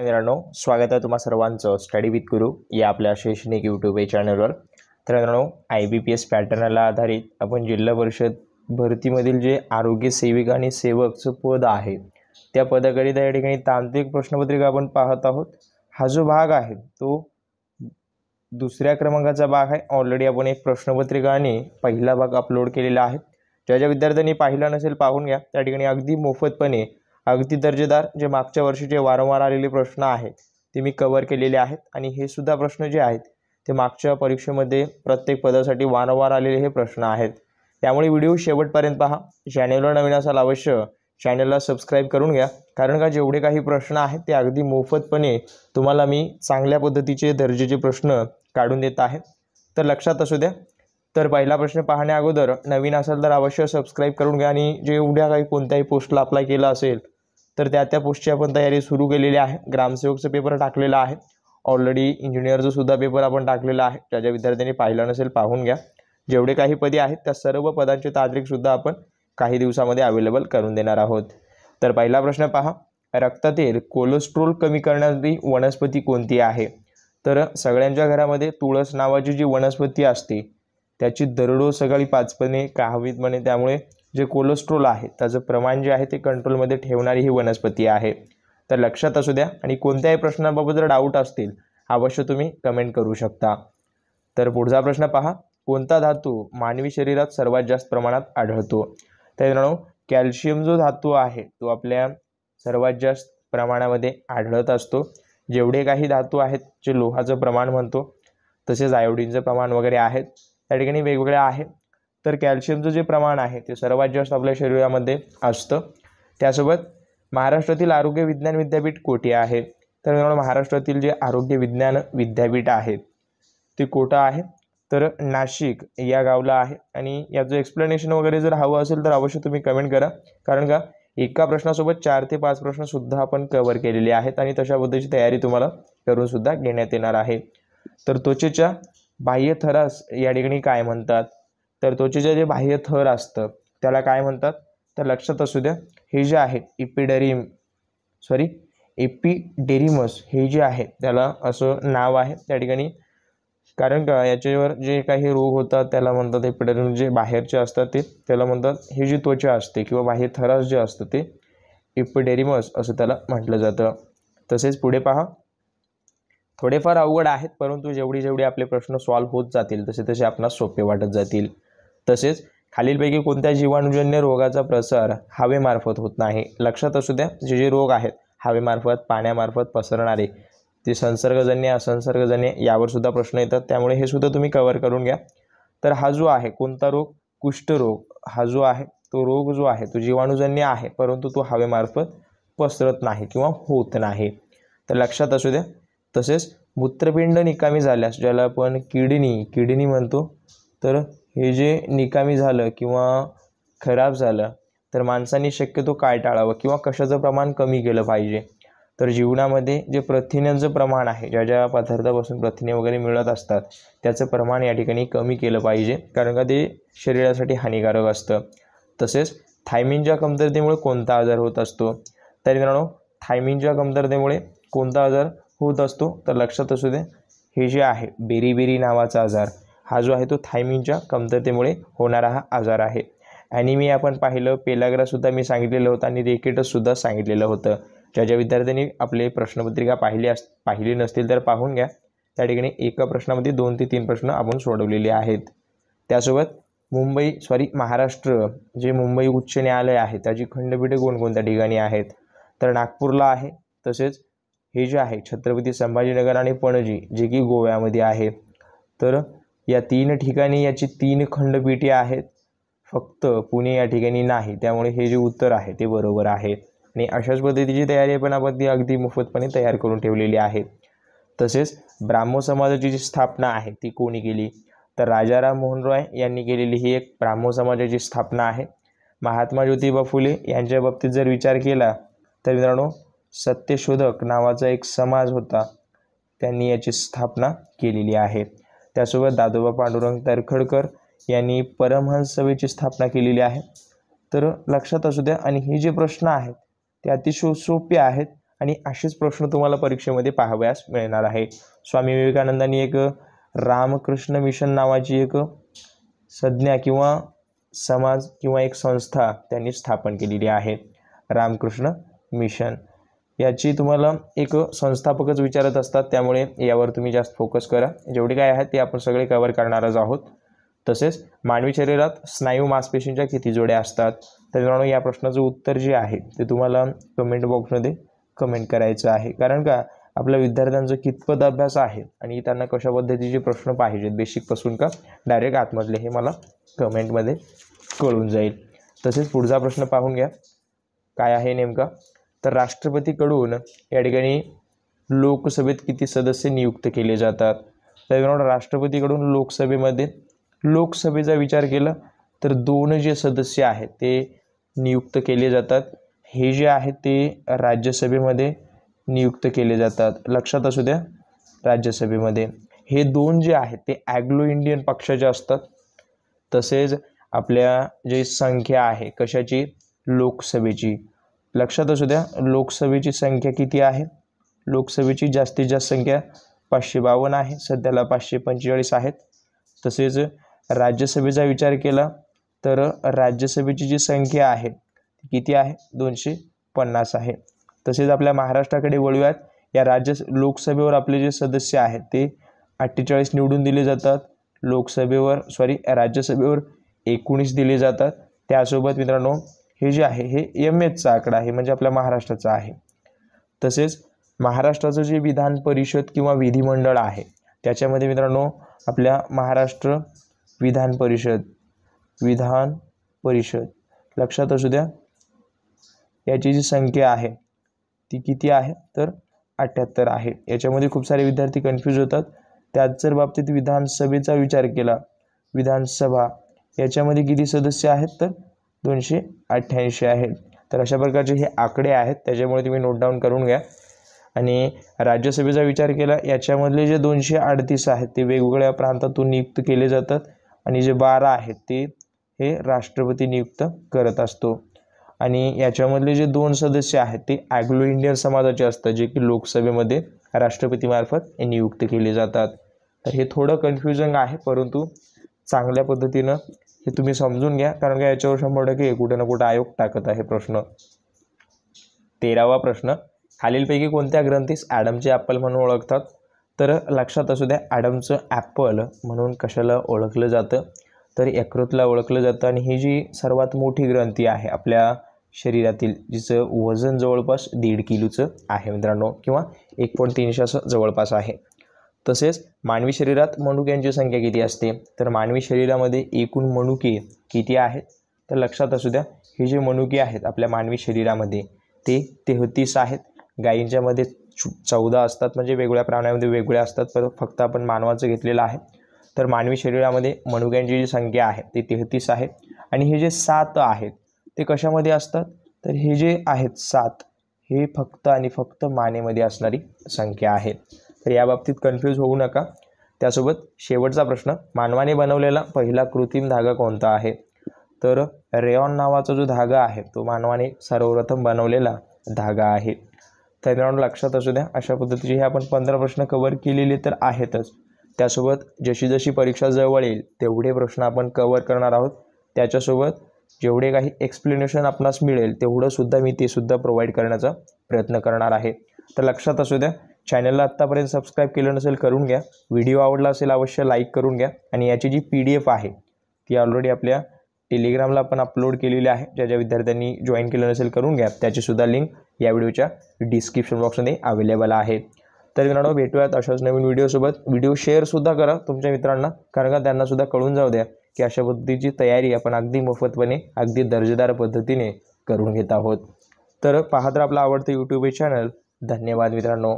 मित्रांनो स्वागत आहे तुम्हा सर्वांचं स्टडी विथ गुरु या आपल्या शैक्षणिक यूट्यूब या चॅनलवर तर मित्रांनो आय बी पी एस पॅटर्नला आधारित आपण जिल्हा परिषद भरतीमधील जे आरोग्य सेविका आणि सेवकचं पद आहे त्या पदाकरिता या ठिकाणी तांत्रिक प्रश्नपत्रिका आपण पाहत आहोत हा जो भाग आहे तो दुसऱ्या क्रमांकाचा भाग आहे ऑलरेडी आपण एक प्रश्नपत्रिका आणि पहिला भाग अपलोड केलेला आहे ज्या ज्या विद्यार्थ्यांनी पाहिला नसेल पाहून घ्या त्या ठिकाणी अगदी मोफतपणे अगदी दर्जेदार जे मागच्या वर्षी जे वारंवार आलेले प्रश्न आहेत ते मी कवर केलेले आहेत आणि हे सुद्धा प्रश्न जे आहेत ते मागच्या परीक्षेमध्ये प्रत्येक पदासाठी वारंवार आलेले हे प्रश्न आहेत त्यामुळे व्हिडिओ शेवटपर्यंत पहा चॅनेलवर नवीन असाल अवश्य चॅनलला सबस्क्राईब करून घ्या कारण का जेवढे काही प्रश्न आहेत ते अगदी मोफतपणे तुम्हाला मी चांगल्या पद्धतीचे दर्जेचे प्रश्न काढून देत आहे तर लक्षात असू द्या तर पहिला प्रश्न पाहण्या अगोदर नवीन असाल तर अवश्य सबस्क्राईब करून घ्या आणि जे उद्या काही कोणत्याही पोस्टला अप्लाय केला असेल तर त्या त्या पोस्टची आपण तयारी सुरू केलेली आहे ग्रामसेवकचं पेपर टाकलेला आहे ऑलरेडी इंजिनियरचं सुद्धा पेपर आपण टाकलेला आहे ज्या ज्या विद्यार्थ्यांनी पाहिला नसेल पाहून घ्या जेवढे काही पदे आहेत त्या सर्व पदांची तांत्रिकसुद्धा आपण काही दिवसामध्ये अवेलेबल करून देणार आहोत तर पहिला प्रश्न पहा रक्तातील कोलेस्ट्रॉल कमी करणारी वनस्पती कोणती आहे तर सगळ्यांच्या घरामध्ये तुळस नावाची जी वनस्पती असते त्याची दररोज सकाळी पाचपणे म्हणे त्यामुळे जे कोलेस्ट्रॉल आहे त्याचं प्रमाण जे आहे ते कंट्रोलमध्ये ठेवणारी ही वनस्पती आहे तर लक्षात असू द्या आणि कोणत्याही प्रश्नाबाबत जर डाऊट असतील अवश्य तुम्ही कमेंट करू शकता तर पुढचा प्रश्न पहा कोणता धातू मानवी शरीरात सर्वात जास्त प्रमाणात आढळतो तर मित्रांनो कॅल्शियम जो धातू आहे तो आपल्या सर्वात जास्त प्रमाणामध्ये आढळत असतो जेवढे काही धातू आहेत जे लोहाचं प्रमाण म्हणतो तसेच आयोडीनचं प्रमाण वगैरे आहेत त्या ठिकाणी वेगवेगळ्या आहे तर कॅल्शियमचं जे प्रमाण आहे ते सर्वात जास्त आपल्या शरीरामध्ये असतं त्यासोबत महाराष्ट्रातील आरोग्य विज्ञान विद्यापीठ कोठे आहे तर मित्रांनो महाराष्ट्रातील जे आरोग्य विज्ञान विद्यापीठ आहे ते कोठं आहे तर नाशिक या गावला आहे आणि याचं एक्सप्लेनेशन वगैरे जर हवं असेल तर अवश्य तुम्ही कमेंट करा कारण का एका प्रश्नासोबत चार ते पाच प्रश्नसुद्धा आपण कव्हर केलेले आहेत आणि तशाबद्दलची तयारी तुम्हाला करूनसुद्धा घेण्यात येणार आहे तर त्वचेच्या बाह्य थरास या ठिकाणी काय म्हणतात तर त्वचेचं जे बाह्य थर असतं त्याला काय म्हणतात तर लक्षात असू द्या हे जे आहे इपिडेरिम सॉरी एपिडेरिमस हे जे आहे त्याला असं नाव आहे त्या ठिकाणी कारण का याच्यावर जे काही रोग होतात त्याला म्हणतात एपिडेरिम जे बाहेरचे असतात ते त्याला म्हणतात हे जी त्वचा असते किंवा बाह्य थरास जे असतं ते इपिडेरिमस असं त्याला म्हटलं जातं तसेच पुढे पहा थोडेफार अवघड आहेत परंतु जेवढी जेवढी आपले प्रश्न सॉल्व्ह होत जातील तसे तसे आपणास सोपे वाटत जातील तसेच खालीलपैकी कोणत्या जीवाणूजन्य रोगाचा प्रसार हवेमार्फत होत नाही लक्षात असू द्या जे जे रोग आहेत हवेमार्फत पाण्यामार्फत पसरणारे ते संसर्गजन्य असंसर्गजन्य यावर सुद्धा प्रश्न येतात त्यामुळे हे सुद्धा तुम्ही कव्हर करून घ्या तर हा जो आहे कोणता रोग कुष्ठरोग हा जो आहे तो रोग जो आहे तो जीवाणूजन्य आहे परंतु तो हवेमार्फत पसरत नाही किंवा होत नाही तर लक्षात असू द्या तसेच मूत्रपिंड निकामी झाल्यास ज्याला आपण किडनी किडनी म्हणतो तर हे जे निकामी झालं किंवा खराब झालं तर माणसाने शक्यतो काय टाळावं किंवा कशाचं प्रमाण कमी केलं पाहिजे तर जीवनामध्ये जे प्रथिन्यांचं प्रमाण आहे ज्या ज्या पदार्थापासून प्रथिने वगैरे मिळत असतात त्याचं प्रमाण या ठिकाणी कमी केलं पाहिजे कारण का ते शरीरासाठी हानिकारक असतं तसेच थायमिनच्या कमतरतेमुळे कोणता आजार होत असतो तर मित्रांनो थायमिनच्या कमतरतेमुळे कोणता आजार होत असतो तर लक्षात असू दे हे जे आहे बेरीबेरी नावाचा आजार हा जो आहे तो थायमिनच्या कमतरतेमुळे होणारा हा आजार आहे ॲनिमिया आपण पाहिलं पेलाग्रासुद्धा मी सांगितलेलं होतं आणि रेकेटसुद्धा सांगितलेलं होतं ज्या ज्या विद्यार्थ्यांनी आपले प्रश्नपत्रिका पाहिली अस पाहिली नसतील तर पाहून घ्या त्या ठिकाणी एका प्रश्नामध्ये दोन ते तीन प्रश्न आपण सोडवलेले आहेत त्यासोबत मुंबई सॉरी महाराष्ट्र जे मुंबई उच्च न्यायालय आहे त्याची खंडपीठे कोणकोणत्या ठिकाणी आहेत तर नागपूरला आहे तसेच हे जे आहे छत्रपती संभाजीनगर आणि पणजी जे की गोव्यामध्ये आहे तर या तीन ठिकाणी याची तीन खंडपीठे आहेत फक्त पुणे या ठिकाणी नाही त्यामुळे हे जे उत्तर आहे ते बरोबर आहे आणि अशाच पद्धतीची तयारी पण आपण ती अगदी मोफतपणे तयार करून ठेवलेली आहे तसेच ब्राह्म समाजाची जी स्थापना आहे ती कोणी केली तर राजाराम मोहन रॉय यांनी केलेली ही एक ब्राह्म समाजाची स्थापना आहे महात्मा ज्योतिबा फुले यांच्या बाबतीत जर विचार केला तर मित्रांनो सत्यशोधक नावाचा एक समाज होता त्यांनी याची स्थापना केलेली आहे त्यासोबत दादोबा पांडुरंग तरखडकर यांनी परमहंस सभेची स्थापना केलेली आहे तर लक्षात असू द्या आणि हे जे प्रश्न आहेत ते अतिशय सोपे आहेत आणि असेच प्रश्न तुम्हाला परीक्षेमध्ये पाहाव्यास मिळणार आहे स्वामी विवेकानंदांनी एक रामकृष्ण मिशन नावाची एक संज्ञा किंवा समाज किंवा एक संस्था त्यांनी स्थापन केलेली आहे रामकृष्ण मिशन याची तुम्हाला एक संस्थापकच विचारत असतात त्यामुळे यावर तुम्ही जास्त फोकस करा जेवढे काय आहेत ते आपण सगळे कवर करणारच आहोत तसेच मानवी शरीरात स्नायू मांसपेशींच्या किती जोड्या असतात तर मित्रांनो या प्रश्नाचं उत्तर जे आहे ते तुम्हाला कमेंट बॉक्समध्ये कमेंट करायचं आहे कारण का आपल्या विद्यार्थ्यांचं कितपत अभ्यास आहे आणि त्यांना कशा पद्धतीचे प्रश्न पाहिजेत बेसिकपासून का डायरेक्ट आतमधले हे मला कमेंटमध्ये कळून जाईल तसेच पुढचा प्रश्न पाहून घ्या काय आहे नेमका तर राष्ट्रपतीकडून या ठिकाणी लोकसभेत किती सदस्य नियुक्त केले जातात तर राष्ट्रपतीकडून लोकसभेमध्ये लोकसभेचा विचार केला तर दोन जे सदस्य आहेत ते नियुक्त केले जातात हे जे आहे ते राज्यसभेमध्ये नियुक्त केले जातात लक्षात असू द्या राज्यसभेमध्ये हे दोन जे आहेत ते ॲग्लो इंडियन पक्षाचे असतात तसेच आपल्या जी संख्या आहे कशाची लोकसभेची लक्षात असू द्या लोकसभेची संख्या किती आहे लोकसभेची जास्तीत जास्त संख्या पाचशे बावन्न आहे सध्याला पाचशे पंचेचाळीस आहेत तसेच राज्यसभेचा विचार केला तर राज्यसभेची जी संख्या आहे ती किती आहे दोनशे पन्नास आहे तसेच आपल्या महाराष्ट्राकडे वळूयात या राज्य लोकसभेवर आपले जे सदस्य आहेत ते अठ्ठेचाळीस निवडून दिले जातात लोकसभेवर सॉरी राज्यसभेवर एकोणीस दिले जातात त्यासोबत मित्रांनो हे जे आहे हे एम एचचा आकडा आहे म्हणजे आपल्या महाराष्ट्राचा आहे तसेच महाराष्ट्राचं जे विधान परिषद किंवा विधिमंडळ आहे त्याच्यामध्ये मित्रांनो आपल्या महाराष्ट्र विधान परिषद विधान परिषद लक्षात असू द्या याची जी संख्या आहे ती किती आहे तर अठ्याहत्तर आहे याच्यामध्ये खूप सारे विद्यार्थी कन्फ्यूज होतात त्याच जर बाबतीत विधानसभेचा विचार केला विधानसभा याच्यामध्ये किती सदस्य आहेत तर दोनशे अठ्ठ्याऐंशी आहेत तर अशा प्रकारचे हे आकडे आहेत त्याच्यामुळे तुम्ही नोट डाऊन करून घ्या आणि राज्यसभेचा विचार केला याच्यामधले जे दोनशे अडतीस आहेत ते वेगवेगळ्या प्रांतातून नियुक्त केले जातात आणि जे बारा आहेत ते हे राष्ट्रपती नियुक्त करत असतो आणि याच्यामधले जे दोन सदस्य आहेत ते अॅग्लो इंडियन समाजाचे असतात जे की लोकसभेमध्ये राष्ट्रपतीमार्फत नियुक्त केले जातात तर हे थोडं कन्फ्युजन आहे परंतु चांगल्या पद्धतीनं हे तुम्ही समजून घ्या कारण का याच्यावर शंभर टक्के कुठे ना कुठं आयोग टाकत आहे प्रश्न तेरावा प्रश्न खालीलपैकी कोणत्या ग्रंथीस ॲडमचे ॲपल म्हणून ओळखतात तर लक्षात असू द्या ॲडमचं ॲपल म्हणून कशाला ओळखलं जातं तर यकृतला ओळखलं जातं आणि ही जी सर्वात मोठी ग्रंथी आहे आपल्या शरीरातील जिचं वजन जवळपास दीड किलोचं आहे मित्रांनो किंवा एक पॉईंट तीनशे असं जवळपास आहे तसेच मानवी शरीरात मणुक्यांची संख्या किती असते तर मानवी शरीरामध्ये एकूण मणुके किती आहेत तर लक्षात असू द्या हे जे मणुके आहेत आपल्या मानवी शरीरामध्ये ते तेहतीस आहेत गायींच्यामध्ये चौदा असतात म्हणजे वेगळ्या प्राण्यामध्ये वेगळ्या असतात पण फक्त आपण मानवाचं घेतलेलं आहे तर मानवी शरीरामध्ये मणुक्यांची जी संख्या आहे ते तेहतीस आहे आणि हे जे सात आहेत ते कशामध्ये असतात तर हे जे आहेत सात हे फक्त आणि फक्त मानेमध्ये असणारी संख्या आहे तर याबाबतीत कन्फ्यूज होऊ नका त्यासोबत शेवटचा प्रश्न मानवाने बनवलेला पहिला कृत्रिम धागा कोणता आहे तर रेऑन नावाचा जो धागा आहे तो मानवाने सर्वप्रथम बनवलेला धागा आहे तर मित्रांनो लक्षात असू द्या अशा पद्धतीचे हे आपण पंधरा प्रश्न कवर केलेले तर आहेतच त्यासोबत जशी जशी परीक्षा जवळ येईल तेवढे प्रश्न आपण कवर करणार आहोत त्याच्यासोबत जेवढे काही एक्सप्लेनेशन आपणास मिळेल तेवढंसुद्धा मी ते सुद्धा प्रोव्हाइड करण्याचा प्रयत्न करणार आहे तर लक्षात असू द्या चॅनलला आत्तापर्यंत सबस्क्राईब केलं नसेल करून घ्या व्हिडिओ आवडला असेल अवश्य लाईक करून घ्या आणि याची जी पी डी एफ आहे ती ऑलरेडी आपल्या टेलिग्रामला आपण अपलोड केलेली आहे ज्या ज्या विद्यार्थ्यांनी जॉईन केलं नसेल करून घ्या त्याचीसुद्धा लिंक या व्हिडिओच्या डिस्क्रिप्शन बॉक्समध्ये अवेलेबल आहे तर मित्रांनो भेटूयात अशाच नवीन व्हिडिओसोबत व्हिडिओ शेअरसुद्धा करा तुमच्या मित्रांना कारण का त्यांनासुद्धा कळून जाऊ द्या की अशा पद्धतीची तयारी आपण अगदी मोफतपणे अगदी दर्जेदार पद्धतीने करून घेत आहोत तर पाहत आपला आवडतं यूट्यूब हे चॅनल धन्यवाद मित्रांनो